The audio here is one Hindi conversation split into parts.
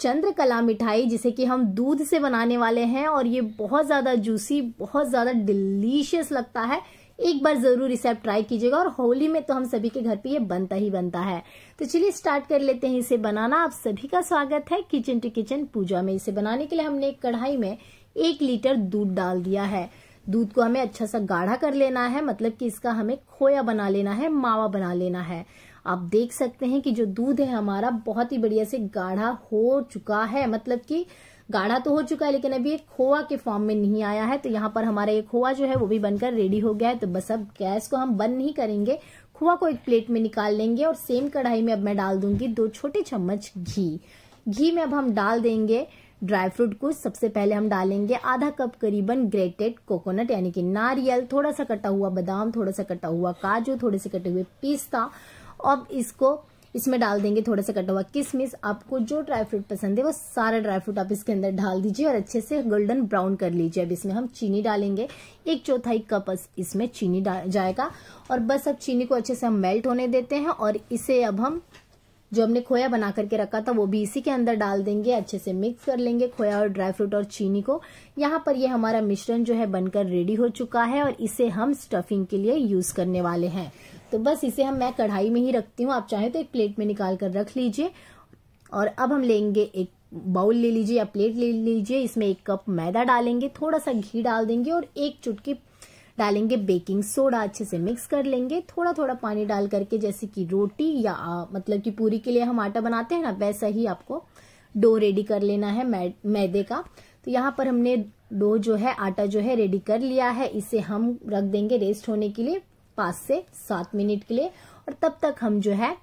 चंद्रकला मिठाई जिसे कि हम दूध से बनाने वाले हैं और ये बहुत ज़्यादा जूसी बहुत ज़्यादा डिलीशियस लगता है एक बार ज़रूर इसे आप ट्राई कीजिएगा और होली में तो हम सभी के घर पे ये बनता ही बनता है तो चलिए स्टार्ट कर लेते हैं इसे बनाना आप सभी का स्वागत है किचन टू किचन पूजा में इसे बनाने के लिए हमने एक कढ़ाई में एक लीटर दूध डाल दिया है दूध को हमें अच्छा सा गाढ़ा कर लेना है मतलब कि इसका हमें खोया बना लेना है मावा बना लेना है आप देख सकते हैं कि जो दूध है हमारा बहुत ही बढ़िया से गाढ़ा हो चुका है मतलब कि गाढ़ा तो हो चुका है लेकिन अभी खोआ के फॉर्म में नहीं आया है तो यहाँ पर हमारा ये खोआ जो है वो भी बनकर रेडी हो गया है तो बस अब गैस को हम बंद नहीं करेंगे खोआ को एक प्लेट में निकाल लेंगे और सेम कढ़ाई में अब मैं डाल दूंगी दो छोटे चम्मच घी घी में अब हम डाल देंगे ड्राई फ्रूट को सबसे पहले हम डालेंगे आधा कप करीबन ग्रेटेड कोकोनट यानी कि नारियल थोड़ा सा कटा हुआ बादाम थोड़ा सा कटा हुआ काजू थोड़े से कटे हुए पिस्ता अब इसको इसमें डाल देंगे थोड़ा सा कटा हुआ किसमिस आपको जो ड्राई फ्रूट पसंद है वो सारा ड्राई फ्रूट आप इसके अंदर डाल दीजिए और अच्छे से गोल्डन ब्राउन कर लीजिए अब इसमें हम चीनी डालेंगे एक चौथाई कप इसमें चीनी जाएगा और बस अब चीनी को अच्छे से हम मेल्ट होने देते हैं और इसे अब हम जो हमने खोया बना करके रखा था वो भी इसी के अंदर डाल देंगे अच्छे से मिक्स कर लेंगे खोया और ड्राई फ्रूट और चीनी को यहाँ पर ये हमारा मिश्रण जो है बनकर रेडी हो चुका है और इसे हम स्टफिंग के लिए यूज करने वाले हैं तो बस इसे हम मैं कढ़ाई में ही रखती हूँ आप चाहें तो एक प्लेट में निकाल कर रख लीजिए और अब हम लेंगे एक बाउल ले लीजिए या प्लेट ले लीजिए इसमें एक कप मैदा डालेंगे थोड़ा सा घी डाल देंगे और एक चुटकी डालेंगे बेकिंग सोडा अच्छे से मिक्स कर लेंगे थोड़ा थोड़ा पानी डाल करके जैसे कि रोटी या मतलब कि पूरी के लिए हम आटा बनाते हैं ना वैसा ही आपको डो रेडी कर लेना है मैदे का तो यहाँ पर हमने डो जो है आटा जो है रेडी कर लिया है इसे हम रख देंगे रेस्ट होने के लिए पाँच से सात मिनट के लिए और तब तक हम जो है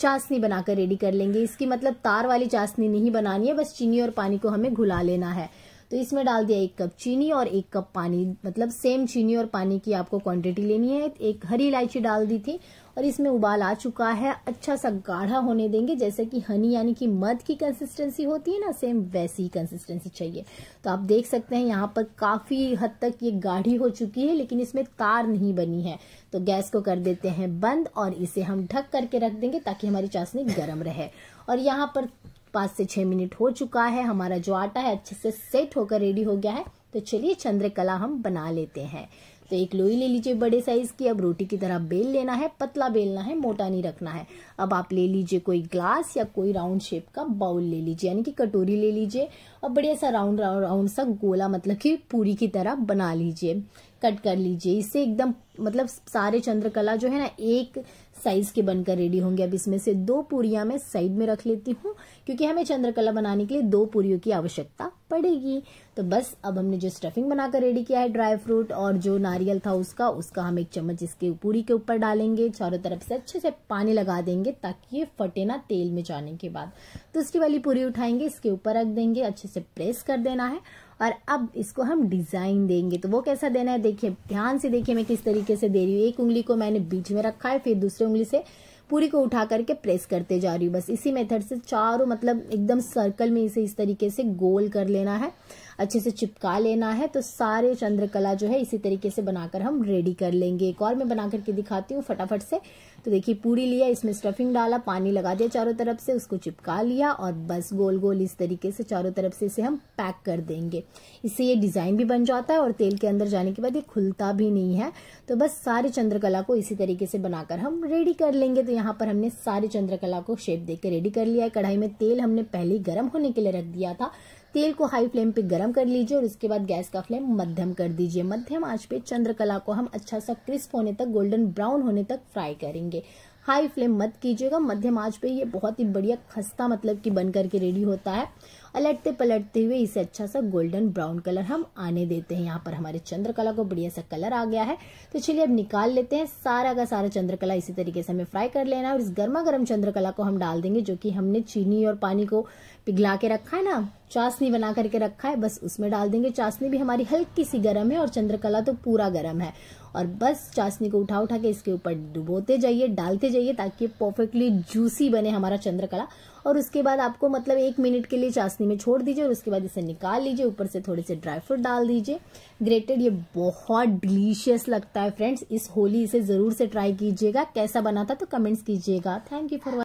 चाशनी बनाकर रेडी कर लेंगे इसकी मतलब तार वाली चाशनी नहीं बनानी है बस चीनी और पानी को हमें घुला लेना है तो इसमें डाल दिया एक कप चीनी और एक कप पानी मतलब सेम चीनी और पानी की आपको क्वांटिटी लेनी है एक हरी इलायची डाल दी थी और इसमें उबाल आ चुका है अच्छा सा गाढ़ा होने देंगे जैसे कि हनी यानी कि मध की कंसिस्टेंसी होती है ना सेम वैसी ही कंसिस्टेंसी चाहिए तो आप देख सकते हैं यहाँ पर काफ़ी हद तक ये गाढ़ी हो चुकी है लेकिन इसमें तार नहीं बनी है तो गैस को कर देते हैं बंद और इसे हम ढक करके रख देंगे ताकि हमारी चाशनी गर्म रहे और यहाँ पर पाँच से छः मिनट हो चुका है हमारा जो आटा है अच्छे से सेट होकर रेडी हो गया है तो चलिए चंद्रकला हम बना लेते हैं तो एक लोई ले लीजिए बड़े साइज की अब रोटी की तरह बेल लेना है पतला बेलना है मोटा नहीं रखना है अब आप ले लीजिए कोई ग्लास या कोई राउंड शेप का बाउल ले लीजिए यानी कि कटोरी ले लीजिए और बढ़िया सा राउंड राउंड राउंड सा गोला मतलब कि पूरी की तरह बना लीजिए कट कर लीजिए इससे एकदम मतलब सारे चंद्रकला जो है ना एक साइज के बनकर रेडी होंगे अब इसमें से दो पूरियां मैं साइड में रख लेती हूँ क्योंकि हमें चंद्रकला बनाने के लिए दो पूरियों की आवश्यकता पड़ेगी तो बस अब हमने जो स्टफिंग बनाकर रेडी किया है ड्राई फ्रूट और जो नारियल था उसका उसका हम एक चम्मच इसके पूरी के ऊपर डालेंगे चारों तरफ से अच्छे से पानी लगा देंगे ताकि ये फटे ना तेल में जाने के बाद तो उसकी वाली पूरी उठाएंगे इसके ऊपर रख देंगे अच्छे से प्रेस कर देना है और अब इसको हम डिज़ाइन देंगे तो वो कैसा देना है देखिए ध्यान से देखिए मैं किस तरीके से दे रही हूँ एक उंगली को मैंने बीच में रखा है फिर दूसरी उंगली से पूरी को उठा करके प्रेस करते जा रही हूँ बस इसी मेथड से चारों मतलब एकदम सर्कल में इसे इस तरीके से गोल कर लेना है अच्छे से चिपका लेना है तो सारे चंद्रकला जो है इसी तरीके से बनाकर हम रेडी कर लेंगे एक और मैं बना करके दिखाती हूँ फटाफट से तो देखिए पूरी लिया इसमें स्टफिंग डाला पानी लगा दिया चारों तरफ से उसको चिपका लिया और बस गोल गोल इस तरीके से चारों तरफ से इसे हम पैक कर देंगे इससे ये डिज़ाइन भी बन जाता है और तेल के अंदर जाने के बाद ये खुलता भी नहीं है तो बस सारे चंद्रकला को इसी तरीके से बनाकर हम रेडी कर लेंगे तो यहाँ पर हमने सारे चंद्रकला को शेप देकर रेडी कर लिया है कढ़ाई में तेल हमने पहले गर्म होने के लिए रख दिया था तेल को हाई फ्लेम पे गर्म कर लीजिए और उसके बाद गैस का फ्लेम मध्यम कर दीजिए मध्यम आंच पे चंद्रकला को हम अच्छा सा क्रिस्प होने तक गोल्डन ब्राउन होने तक फ्राई करेंगे हाई फ्लेम मत कीजिएगा मध्यम आंच पे ये बहुत ही बढ़िया खस्ता मतलब कि बन करके रेडी होता है अलटते पलटते हुए इसे अच्छा सा गोल्डन ब्राउन कलर हम आने देते हैं यहाँ पर हमारे चंद्रकला को बढ़िया सा कलर आ गया है तो चलिए अब निकाल लेते हैं सारा का सारा चंद्रकला इसी तरीके से हमें फ्राई कर लेना है और इस गर्मा गर्म चंद्रकला को हम डाल देंगे जो कि हमने चीनी और पानी को पिघला के रखा है ना चाशनी बना करके रखा है बस उसमें डाल देंगे चाशनी भी हमारी हल्की सी गर्म है और चंद्रकला तो पूरा गर्म है और बस चाशनी को उठा उठा के इसके ऊपर डुबोते जाइए डालते जाइए ताकि परफेक्टली जूसी बने हमारा चंद्रकला और उसके बाद आपको मतलब एक मिनट के लिए चाशनी में छोड़ दीजिए और उसके बाद इसे निकाल लीजिए ऊपर से थोड़े से ड्राई फ्रूट डाल दीजिए ग्रेटेड ये बहुत डिलीशियस लगता है फ्रेंड्स इस होली इसे ज़रूर से ट्राई कीजिएगा कैसा बना था तो कमेंट्स कीजिएगा थैंक यू फॉर